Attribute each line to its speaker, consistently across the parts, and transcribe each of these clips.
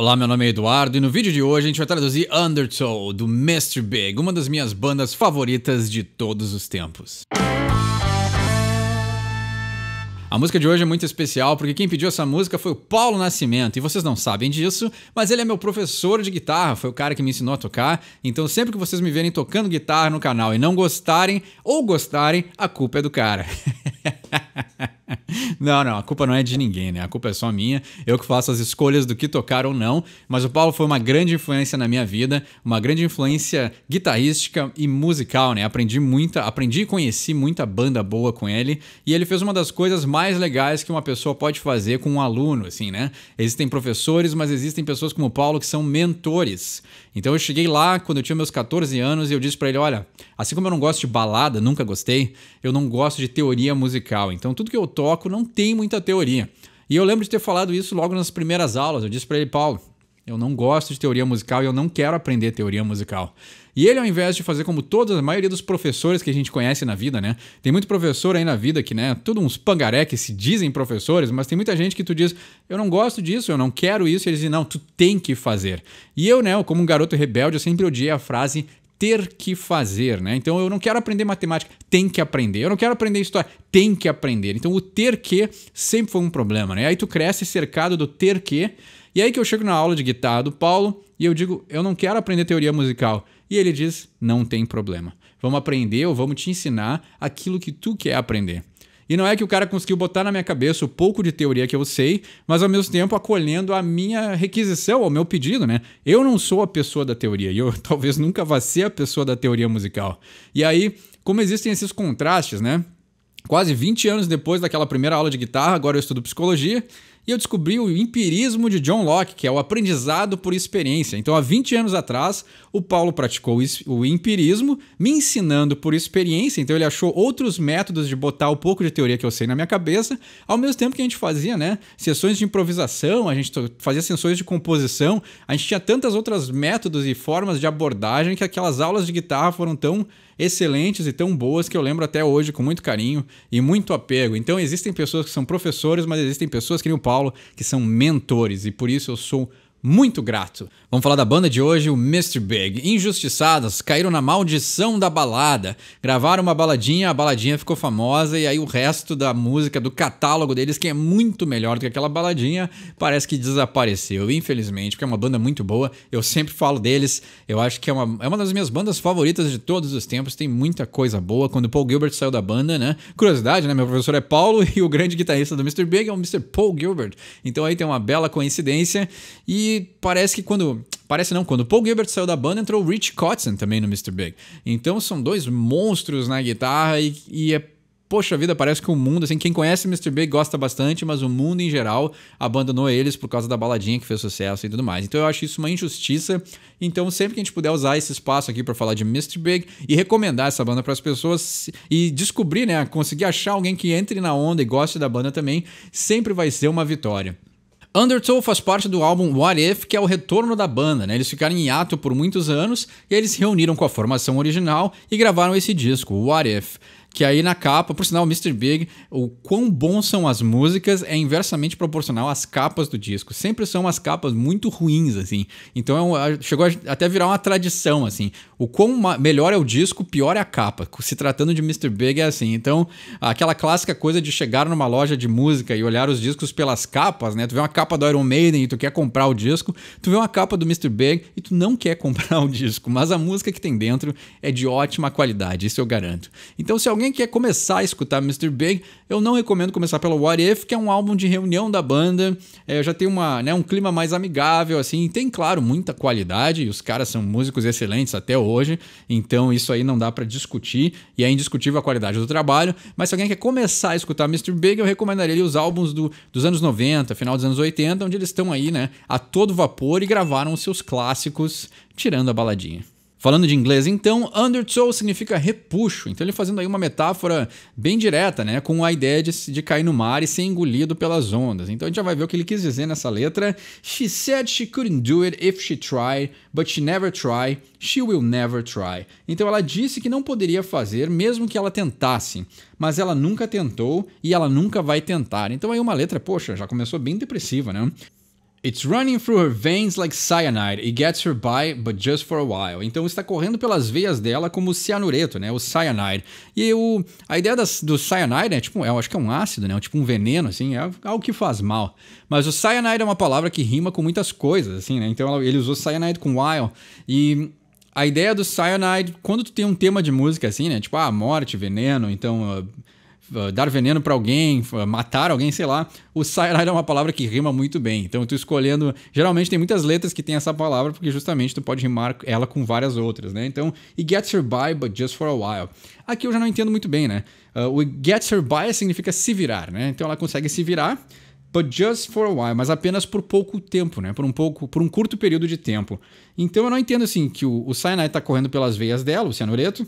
Speaker 1: Olá, meu nome é Eduardo e no vídeo de hoje a gente vai traduzir Undertow do Mr. Big, uma das minhas bandas favoritas de todos os tempos. A música de hoje é muito especial porque quem pediu essa música foi o Paulo Nascimento, e vocês não sabem disso, mas ele é meu professor de guitarra, foi o cara que me ensinou a tocar. Então, sempre que vocês me verem tocando guitarra no canal e não gostarem ou gostarem, a culpa é do cara. Não, não, a culpa não é de ninguém, né? A culpa é só minha. Eu que faço as escolhas do que tocar ou não. Mas o Paulo foi uma grande influência na minha vida, uma grande influência guitarrística e musical, né? Aprendi muita, aprendi e conheci muita banda boa com ele. E ele fez uma das coisas mais legais que uma pessoa pode fazer com um aluno, assim, né? Existem professores, mas existem pessoas como o Paulo que são mentores. Então eu cheguei lá quando eu tinha meus 14 anos e eu disse para ele: olha, assim como eu não gosto de balada, nunca gostei, eu não gosto de teoria musical. Então tudo que eu toco não tem muita teoria. E eu lembro de ter falado isso logo nas primeiras aulas. Eu disse para ele, Paulo, eu não gosto de teoria musical e eu não quero aprender teoria musical. E ele, ao invés de fazer como toda a maioria dos professores que a gente conhece na vida, né? Tem muito professor aí na vida que, né? Tudo uns pangaré que se dizem professores, mas tem muita gente que tu diz, eu não gosto disso, eu não quero isso. E eles dizem, não, tu tem que fazer. E eu, né, como um garoto rebelde, eu sempre odiei a frase ter que fazer, né? Então eu não quero aprender matemática, tem que aprender. Eu não quero aprender história, tem que aprender. Então o ter que sempre foi um problema, né? Aí tu cresce cercado do ter que. E aí que eu chego na aula de guitarra do Paulo e eu digo, eu não quero aprender teoria musical. E ele diz, não tem problema. Vamos aprender ou vamos te ensinar aquilo que tu quer aprender. E não é que o cara conseguiu botar na minha cabeça o pouco de teoria que eu sei, mas ao mesmo tempo acolhendo a minha requisição, o meu pedido, né? Eu não sou a pessoa da teoria e eu talvez nunca vá ser a pessoa da teoria musical. E aí, como existem esses contrastes, né? Quase 20 anos depois daquela primeira aula de guitarra, agora eu estudo psicologia e eu descobri o empirismo de John Locke, que é o aprendizado por experiência. Então, há 20 anos atrás, o Paulo praticou o empirismo, me ensinando por experiência. Então, ele achou outros métodos de botar o pouco de teoria que eu sei na minha cabeça, ao mesmo tempo que a gente fazia, né? Sessões de improvisação, a gente fazia sessões de composição, a gente tinha tantas outras métodos e formas de abordagem que aquelas aulas de guitarra foram tão excelentes e tão boas que eu lembro até hoje com muito carinho e muito apego. Então, existem pessoas que são professores, mas existem pessoas que nem o Paulo Paulo, que são mentores, e por isso eu sou muito grato. Vamos falar da banda de hoje, o Mr. Big. Injustiçadas, caíram na maldição da balada. Gravaram uma baladinha, a baladinha ficou famosa, e aí o resto da música, do catálogo deles, que é muito melhor do que aquela baladinha, parece que desapareceu, infelizmente, porque é uma banda muito boa. Eu sempre falo deles, eu acho que é uma, é uma das minhas bandas favoritas de todos os tempos, tem muita coisa boa. Quando Paul Gilbert saiu da banda, né? Curiosidade, né? Meu professor é Paulo e o grande guitarrista do Mr. Big é o Mr. Paul Gilbert. Então aí tem uma bela coincidência. E parece que quando. Parece não, quando Paul Gilbert saiu da banda, entrou o Rich Kotzen também no Mr. Big. Então são dois monstros na guitarra e, e é poxa vida, parece que o mundo, assim, quem conhece Mr. Big gosta bastante, mas o mundo em geral abandonou eles por causa da baladinha que fez sucesso e tudo mais. Então eu acho isso uma injustiça. Então sempre que a gente puder usar esse espaço aqui para falar de Mr. Big e recomendar essa banda para as pessoas e descobrir, né, conseguir achar alguém que entre na onda e goste da banda também, sempre vai ser uma vitória. Undertow faz parte do álbum What If, que é o retorno da banda, né? Eles ficaram em hiato por muitos anos e eles se reuniram com a formação original e gravaram esse disco, What If que aí na capa, por sinal, Mr. Big, o quão bom são as músicas é inversamente proporcional às capas do disco. Sempre são umas capas muito ruins, assim. Então é um, chegou a, até a virar uma tradição, assim. O quão melhor é o disco, pior é a capa. Se tratando de Mr. Big é assim. Então, aquela clássica coisa de chegar numa loja de música e olhar os discos pelas capas, né? Tu vê uma capa do Iron Maiden e tu quer comprar o disco, tu vê uma capa do Mr. Big e tu não quer comprar o disco, mas a música que tem dentro é de ótima qualidade, isso eu garanto. Então, se alguém alguém quer começar a escutar Mr. Big, eu não recomendo começar pelo What If, que é um álbum de reunião da banda. É, já tem uma, né, um clima mais amigável, assim. Tem, claro, muita qualidade. E os caras são músicos excelentes até hoje. Então, isso aí não dá para discutir. E é indiscutível a qualidade do trabalho. Mas se alguém quer começar a escutar Mr. Big, eu recomendaria os álbuns do, dos anos 90, final dos anos 80, onde eles estão aí, né, a todo vapor e gravaram os seus clássicos, tirando a baladinha. Falando de inglês, então, undertow significa repuxo. Então ele fazendo aí uma metáfora bem direta, né, com a ideia de, de cair no mar e ser engolido pelas ondas. Então a gente já vai ver o que ele quis dizer nessa letra. She said she couldn't do it if she tried, but she never tried. She will never try. Então ela disse que não poderia fazer mesmo que ela tentasse, mas ela nunca tentou e ela nunca vai tentar. Então aí uma letra, poxa, já começou bem depressiva, né? It's running through her veins like cyanide. It gets her by, but just for a while. Então está correndo pelas veias dela como o cianureto, né? O cyanide. E o, a ideia das, do cyanide é tipo, eu acho que é um ácido, né? Tipo um veneno, assim, é algo que faz mal. Mas o cyanide é uma palavra que rima com muitas coisas, assim, né? Então ele usou cyanide com while. E a ideia do cyanide, quando tu tem um tema de música assim, né? Tipo, ah, morte, veneno, então. Uh, dar veneno para alguém, matar alguém, sei lá. O Sayonara é uma palavra que rima muito bem. Então tu escolhendo, geralmente tem muitas letras que tem essa palavra porque justamente tu pode rimar ela com várias outras, né? Então, it gets her by but just for a while. Aqui eu já não entendo muito bem, né? Uh, o gets her by significa se virar, né? Então ela consegue se virar but just for a while, mas apenas por pouco tempo, né? Por um pouco, por um curto período de tempo. Então eu não entendo assim que o, o Cyanide tá correndo pelas veias dela, o cianureto,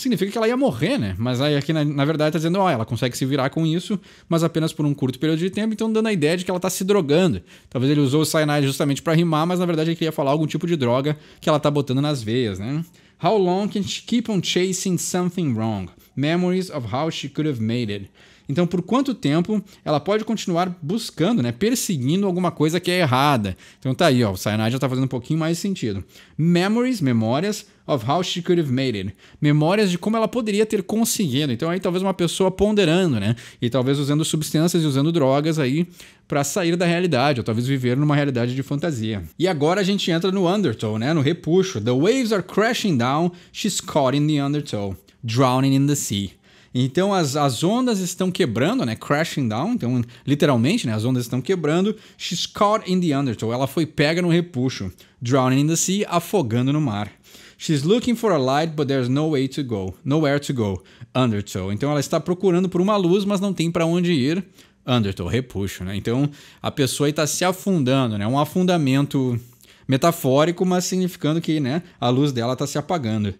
Speaker 1: significa que ela ia morrer, né? Mas aí aqui, na, na verdade, tá dizendo, ó, oh, ela consegue se virar com isso, mas apenas por um curto período de tempo, então dando a ideia de que ela tá se drogando. Talvez ele usou o cyanide justamente para rimar, mas na verdade ele queria falar algum tipo de droga que ela tá botando nas veias, né? How long can she keep on chasing something wrong? Memories of how she could have made it. Então, por quanto tempo ela pode continuar buscando, né, perseguindo alguma coisa que é errada? Então tá aí, ó, o Cyanide já está fazendo um pouquinho mais sentido. Memories, memórias of how she could have made it. Memórias de como ela poderia ter conseguido. Então aí talvez uma pessoa ponderando, né? E talvez usando substâncias e usando drogas aí para sair da realidade, ou talvez viver numa realidade de fantasia. E agora a gente entra no undertow, né? No repuxo. The waves are crashing down, she's caught in the undertow, drowning in the sea. Então as, as ondas estão quebrando, né? Crashing down. Então, literalmente, né? As ondas estão quebrando. She's caught in the undertow. Ela foi pega no repuxo. Drowning in the sea, afogando no mar. She's looking for a light, but there's no way to go. Nowhere to go. Undertow. Então ela está procurando por uma luz, mas não tem para onde ir. Undertow, repuxo, né? Então a pessoa está se afundando, né? Um afundamento metafórico, mas significando que, né, a luz dela está se apagando.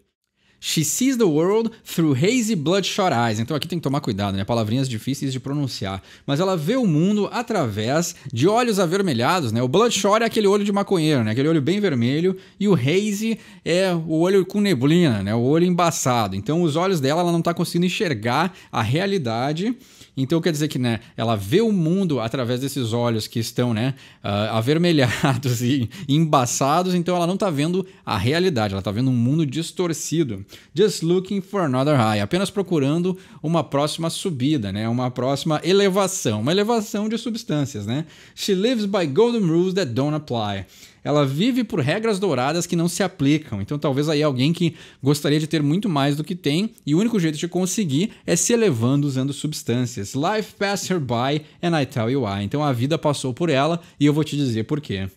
Speaker 1: She sees the world through hazy bloodshot eyes. Então aqui tem que tomar cuidado, né? Palavrinhas difíceis de pronunciar. Mas ela vê o mundo através de olhos avermelhados, né? O bloodshot é aquele olho de maconheiro, né? Aquele olho bem vermelho. E o hazy é o olho com neblina, né? O olho embaçado. Então os olhos dela, ela não está conseguindo enxergar a realidade. Então quer dizer que, né? Ela vê o mundo através desses olhos que estão, né? Uh, avermelhados e embaçados. Então ela não está vendo a realidade. Ela está vendo um mundo distorcido. Just looking for another high. Apenas procurando uma próxima subida, né? Uma próxima elevação. Uma elevação de substâncias, né? She lives by golden rules that don't apply ela vive por regras douradas que não se aplicam. Então, talvez aí alguém que gostaria de ter muito mais do que tem e o único jeito de conseguir é se elevando usando substâncias. Life passed her by and I tell you why. Então, a vida passou por ela e eu vou te dizer por quê.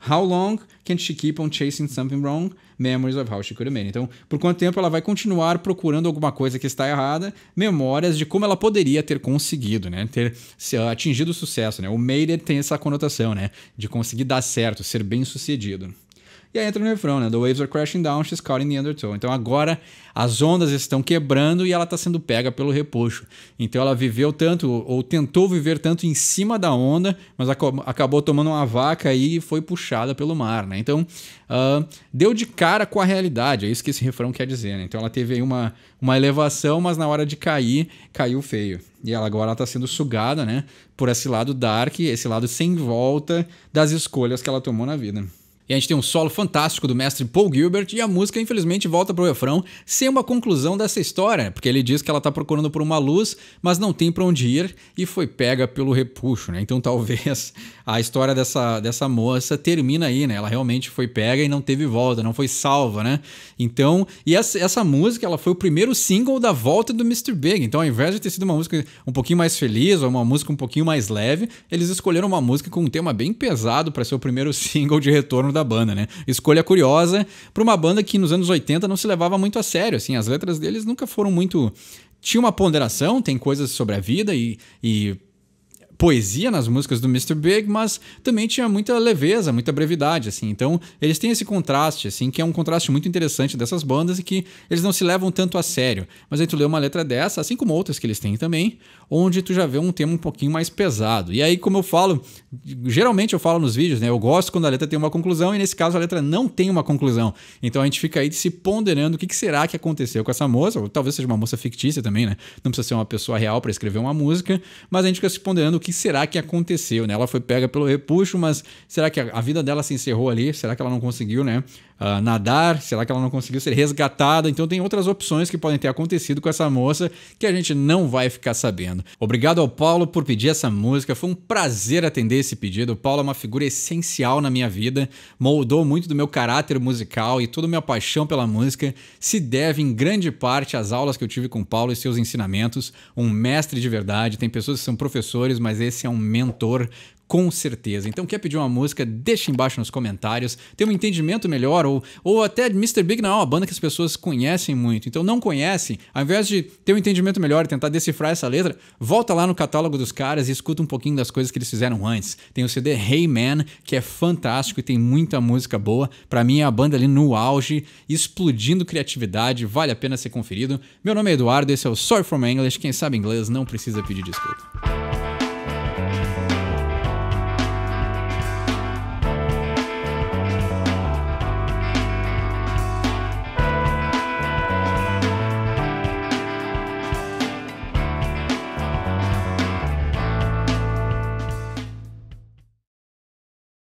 Speaker 1: How long can she keep on chasing something wrong? Memories of how she could have been. Então, por quanto tempo ela vai continuar procurando alguma coisa que está errada? Memórias de como ela poderia ter conseguido, né? Ter ah, atingido o sucesso, né? O made it tem essa conotação, né? De conseguir dar certo, ser bem sucedido. E aí entra no refrão, né? The waves are crashing down, she's caught in the undertow. Então agora as ondas estão quebrando e ela está sendo pega pelo repuxo. Então ela viveu tanto, ou tentou viver tanto em cima da onda, mas acabou tomando uma vaca e foi puxada pelo mar, né? Então uh, deu de cara com a realidade, é isso que esse refrão quer dizer, né? Então ela teve aí uma, uma elevação, mas na hora de cair, caiu feio. E ela agora está sendo sugada, né? Por esse lado dark, esse lado sem volta das escolhas que ela tomou na vida. E a gente tem um solo fantástico do mestre Paul Gilbert e a música infelizmente volta para o refrão sem uma conclusão dessa história, porque ele diz que ela tá procurando por uma luz, mas não tem para onde ir e foi pega pelo repuxo, né? Então talvez a história dessa, dessa moça termina aí, né? Ela realmente foi pega e não teve volta, não foi salva, né? Então, e essa, essa música, ela foi o primeiro single da volta do Mr. Big. Então, ao invés de ter sido uma música um pouquinho mais feliz ou uma música um pouquinho mais leve, eles escolheram uma música com um tema bem pesado para ser o primeiro single de retorno da da banda, né? Escolha curiosa para uma banda que nos anos 80 não se levava muito a sério, assim, as letras deles nunca foram muito tinha uma ponderação, tem coisas sobre a vida e, e poesia nas músicas do Mr. Big, mas também tinha muita leveza, muita brevidade, assim. Então, eles têm esse contraste, assim, que é um contraste muito interessante dessas bandas e que eles não se levam tanto a sério. Mas aí tu lê uma letra dessa, assim como outras que eles têm também, onde tu já vê um tema um pouquinho mais pesado. E aí, como eu falo, geralmente eu falo nos vídeos, né? Eu gosto quando a letra tem uma conclusão e nesse caso a letra não tem uma conclusão. Então a gente fica aí se ponderando o que, que será que aconteceu com essa moça, ou talvez seja uma moça fictícia também, né? Não precisa ser uma pessoa real para escrever uma música, mas a gente fica se ponderando o que que será que aconteceu, né? Ela foi pega pelo repuxo, mas será que a, a vida dela se encerrou ali? Será que ela não conseguiu, né? uh, nadar, será que ela não conseguiu ser resgatada? Então tem outras opções que podem ter acontecido com essa moça que a gente não vai ficar sabendo. Obrigado ao Paulo por pedir essa música, foi um prazer atender esse pedido. O Paulo é uma figura essencial na minha vida, moldou muito do meu caráter musical e toda a minha paixão pela música se deve em grande parte às aulas que eu tive com o Paulo e seus ensinamentos. Um mestre de verdade, tem pessoas que são professores, mas esse é um mentor com certeza. Então, quer pedir uma música? Deixa embaixo nos comentários. Tem um entendimento melhor, ou, ou até Mr. Big não é uma banda que as pessoas conhecem muito. Então, não conhecem, ao invés de ter um entendimento melhor e tentar decifrar essa letra, volta lá no catálogo dos caras e escuta um pouquinho das coisas que eles fizeram antes. Tem o CD Hey Man, que é fantástico e tem muita música boa. Para mim, é a banda ali no auge, explodindo criatividade, vale a pena ser conferido. Meu nome é Eduardo, esse é o Sorry From English. Quem sabe inglês não precisa pedir desculpa.